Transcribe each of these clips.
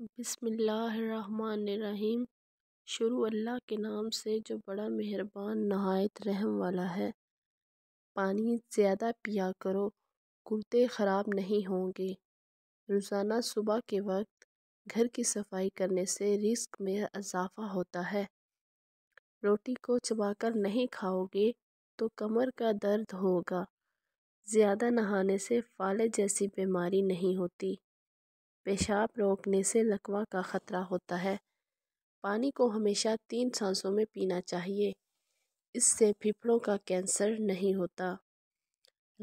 बिसमीम शुरू अल्लाह के नाम से जो बड़ा मेहरबान नहायत रहम वाला है पानी ज़्यादा पिया करो कुर्ते ख़राब नहीं होंगे रोज़ाना सुबह के वक्त घर की सफाई करने से रिस्क में इजाफ़ा होता है रोटी को चबाकर नहीं खाओगे तो कमर का दर्द होगा ज़्यादा नहाने से फाले जैसी बीमारी नहीं होती पेशाब रोकने से लकवा का ख़तरा होता है पानी को हमेशा तीन सांसों में पीना चाहिए इससे फेफड़ों का कैंसर नहीं होता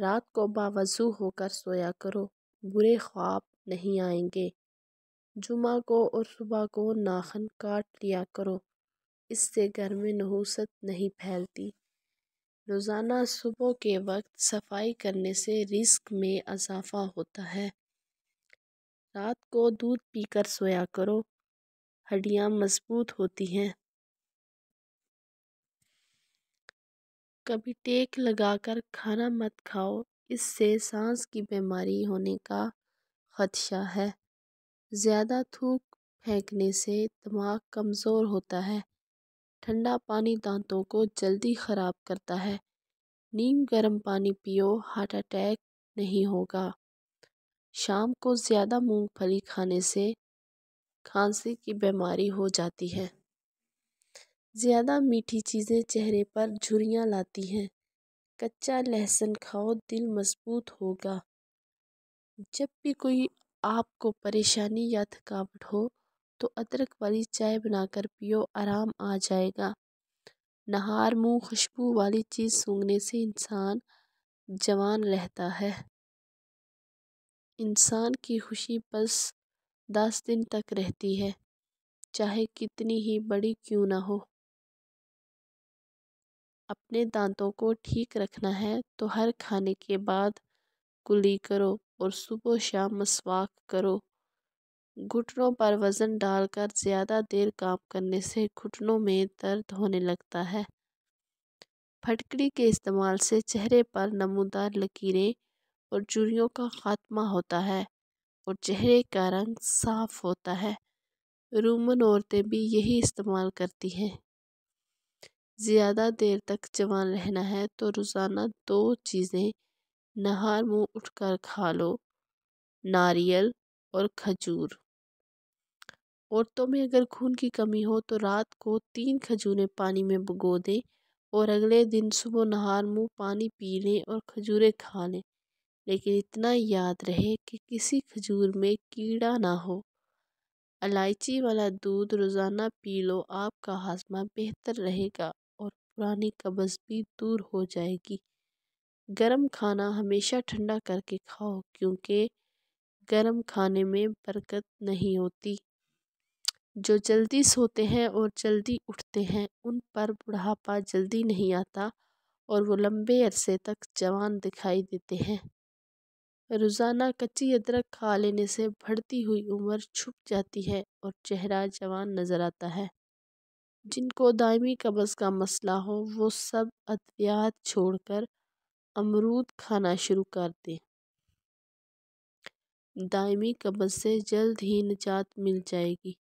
रात को बावजू होकर सोया करो बुरे ख्वाब नहीं आएंगे जुमा को और सुबह को नाखन काट लिया करो इससे घर में नहूसत नहीं फैलती रोज़ाना सुबह के वक्त सफाई करने से रिस्क में इजाफ़ा होता है रात को दूध पीकर सोया करो हड्डियाँ मजबूत होती हैं कभी टेक लगाकर खाना मत खाओ इससे सांस की बीमारी होने का खदशा है ज़्यादा थूक फेंकने से दिमाग कमज़ोर होता है ठंडा पानी दांतों को जल्दी ख़राब करता है नीम गर्म पानी पियो हार्ट अटैक नहीं होगा शाम को ज़्यादा मूंगफली खाने से खांसी की बीमारी हो जाती है ज़्यादा मीठी चीज़ें चेहरे पर झुरियाँ लाती हैं कच्चा लहसुन खाओ दिल मजबूत होगा जब भी कोई आपको परेशानी या थकावट हो तो अदरक वाली चाय बनाकर पियो आराम आ जाएगा नहार मुंह खुशबू वाली चीज़ सूंघने से इंसान जवान रहता है इंसान की खुशी बस दस दिन तक रहती है चाहे कितनी ही बड़ी क्यों ना हो अपने दांतों को ठीक रखना है तो हर खाने के बाद कुली करो और सुबह शाम मसवाक करो घुटनों पर वज़न डालकर ज़्यादा देर काम करने से घुटनों में दर्द होने लगता है फटकड़ी के इस्तेमाल से चेहरे पर नमदार लकीरें और चूड़ियों का खात्मा होता है और चेहरे का रंग साफ होता है रोमन औरतें भी यही इस्तेमाल करती हैं ज़्यादा देर तक जवान रहना है तो रोज़ाना दो चीज़ें नहार मुंह उठकर खा लो नारियल और खजूर औरतों में अगर खून की कमी हो तो रात को तीन खजूरें पानी में भगो दें और अगले दिन सुबह नहार मुंह पानी पी लें और खजूरें खा लें लेकिन इतना याद रहे कि किसी खजूर में कीड़ा ना हो इलायची वाला दूध रोज़ाना पी लो आपका हाजमा बेहतर रहेगा और पुरानी कब्ज़ भी दूर हो जाएगी गर्म खाना हमेशा ठंडा करके खाओ क्योंकि गर्म खाने में बरकत नहीं होती जो जल्दी सोते हैं और जल्दी उठते हैं उन पर बुढ़ापा जल्दी नहीं आता और वो लंबे अरसे तक जवान दिखाई देते हैं रोजाना कच्ची अदरक खा लेने से बढ़ती हुई उम्र छुप जाती है और चेहरा जवान नज़र आता है जिनको दायमी कब्ज़ का मसला हो वो सब अद्वियात छोड़कर अमरूद खाना शुरू कर दें दायमी कब्ज़ से जल्द ही निजात मिल जाएगी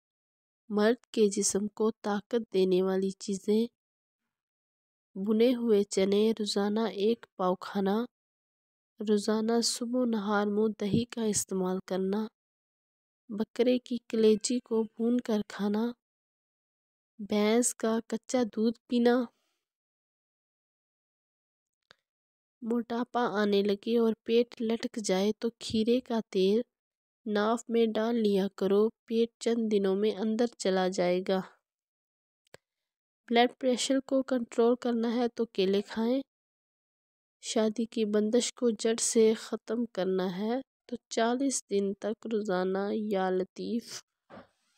मर्द के जिस्म को ताकत देने वाली चीज़ें बुने हुए चने रोज़ाना एक पाव खाना रोज़ाना सुबह नहार मुँह दही का इस्तेमाल करना बकरे की कलेजी को भून कर खाना भैंस का कच्चा दूध पीना मोटापा आने लगे और पेट लटक जाए तो खीरे का तेल नाफ में डाल लिया करो पेट चंद दिनों में अंदर चला जाएगा ब्लड प्रेशर को कंट्रोल करना है तो केले खाएं शादी की बंदिश को जड़ से ख़त्म करना है तो चालीस दिन तक रोज़ाना या लतीफ़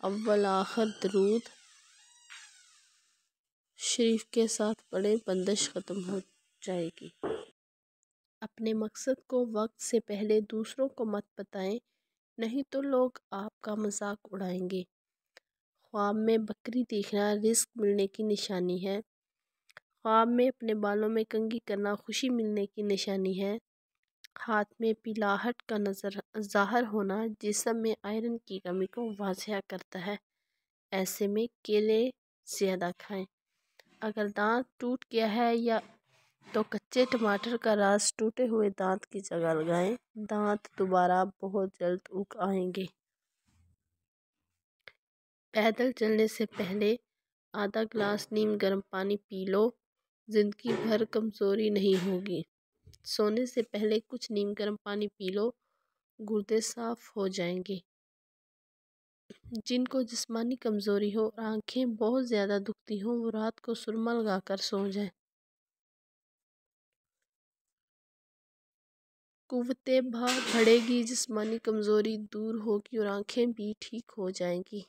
अव्वल आखिर दरूद शरीफ के साथ पढ़े बंदिश ख़त्म हो जाएगी अपने मकसद को वक्त से पहले दूसरों को मत बताएं नहीं तो लोग आपका मजाक उड़ाएंगे ख्वाब में बकरी देखना रिस्क मिलने की निशानी है ख्वाब में अपने बालों में कंगी करना खुशी मिलने की निशानी है हाथ में पिलाहट का नज़र ज़ाहर होना जिसम में आयरन की कमी को वाजिया करता है ऐसे में केले ज़्यादा खाएं अगर दांत टूट गया है या तो कच्चे टमाटर का रास टूटे हुए दांत की जगह लगाएं दांत दोबारा बहुत जल्द उग आएंगे पैदल चलने से पहले आधा गिलास नीम गर्म पानी पी लो ज़िंदगी भर कमज़ोरी नहीं होगी सोने से पहले कुछ नीम गर्म पानी पी लो गुर्दे साफ हो जाएंगे जिनको जिस्मानी कमज़ोरी हो और आँखें बहुत ज़्यादा दुखती हों वो रात को सुरमा लगा कर सो जाए कुवते भा बढ़ेगी जिस्मानी कमज़ोरी दूर होगी और आँखें भी ठीक हो जाएंगी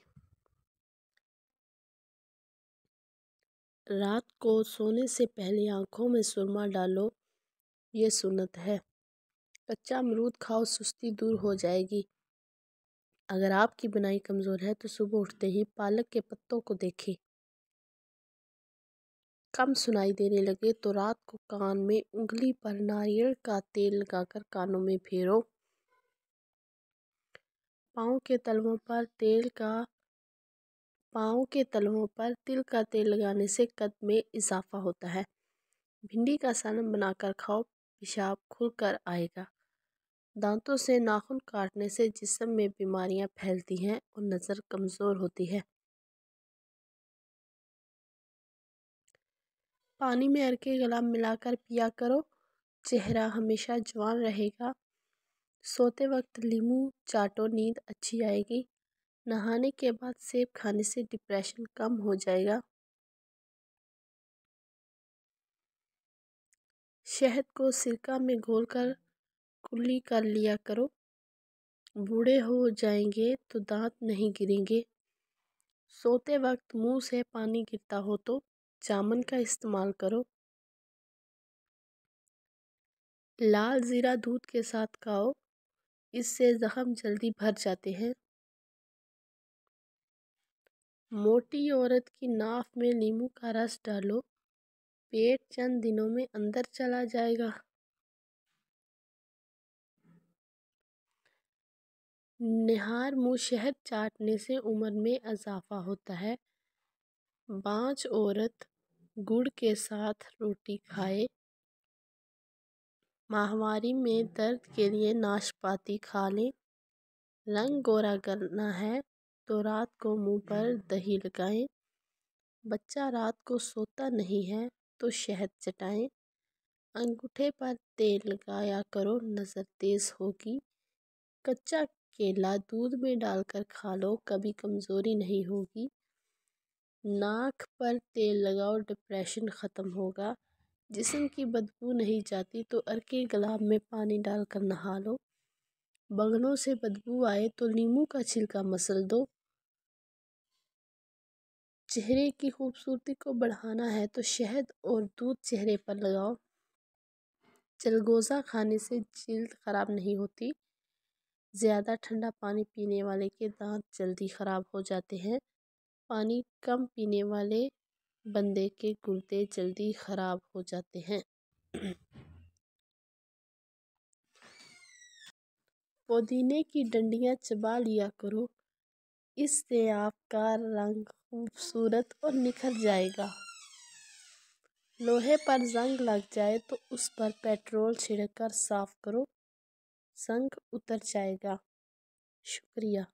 रात को सोने से पहले आंखों में सुरमा डालो ये सुनत है कच्चा अमरूद खाओ सुस्ती दूर हो जाएगी अगर आपकी बनाई कमज़ोर है तो सुबह उठते ही पालक के पत्तों को देखें कम सुनाई देने लगे तो रात को कान में उंगली पर नारियल का तेल लगाकर कानों में फेरो पाँव के तलवों पर तेल का पाँव के तलवों पर तिल का तेल लगाने से कद में इजाफा होता है भिंडी का सालन बनाकर खाओ पेशाब खुल कर आएगा दांतों से नाखून काटने से जिसम में बीमारियां फैलती हैं और नज़र कमज़ोर होती है पानी में अरके गला मिलाकर पिया करो चेहरा हमेशा जवान रहेगा सोते वक्त लीमू चाटो नींद अच्छी आएगी नहाने के बाद सेब खाने से डिप्रेशन कम हो जाएगा शहद को सिरका में घोलकर कुल्ली कर लिया करो बूढ़े हो जाएंगे तो दांत नहीं गिरेंगे सोते वक्त मुंह से पानी गिरता हो तो जामन का इस्तेमाल करो लाल ज़ीरा दूध के साथ खाओ इससे ज़ख़म जल्दी भर जाते हैं मोटी औरत की नाक में नींबू का रस डालो पेट चंद दिनों में अंदर चला जाएगा निहार मुँह शहद चाटने से उम्र में इजाफा होता है बाँच औरत गुड़ के साथ रोटी खाए माहवारी में दर्द के लिए नाशपाती खा लें रंग गोरा करना है तो रात को मुंह पर हम्म। दही लगाएं बच्चा रात को सोता नहीं है तो शहद चटाएं अंगूठे पर तेल लगाया करो नज़र तेज़ होगी कच्चा केला दूध में डालकर खा लो कभी कमज़ोरी नहीं होगी नाक पर तेल लगाओ डिप्रेशन ख़त्म होगा जिसम की बदबू नहीं जाती तो अर्के गुलाब में पानी डालकर नहा लो बगलों से बदबू आए तो नींबू का छिलका मसल दो चेहरे की खूबसूरती को बढ़ाना है तो शहद और दूध चेहरे पर लगाओ चलगोज़ा खाने से जल्द ख़राब नहीं होती ज़्यादा ठंडा पानी पीने वाले के दांत जल्दी ख़राब हो जाते हैं पानी कम पीने वाले बंदे के गुर्दे जल्दी ख़राब हो जाते हैं पुदीने की डंडियाँ चबा लिया करो इससे आपका रंग खूबसूरत और निखर जाएगा लोहे पर जंग लग जाए तो उस पर पेट्रोल छिड़क कर साफ करो जंग उतर जाएगा शुक्रिया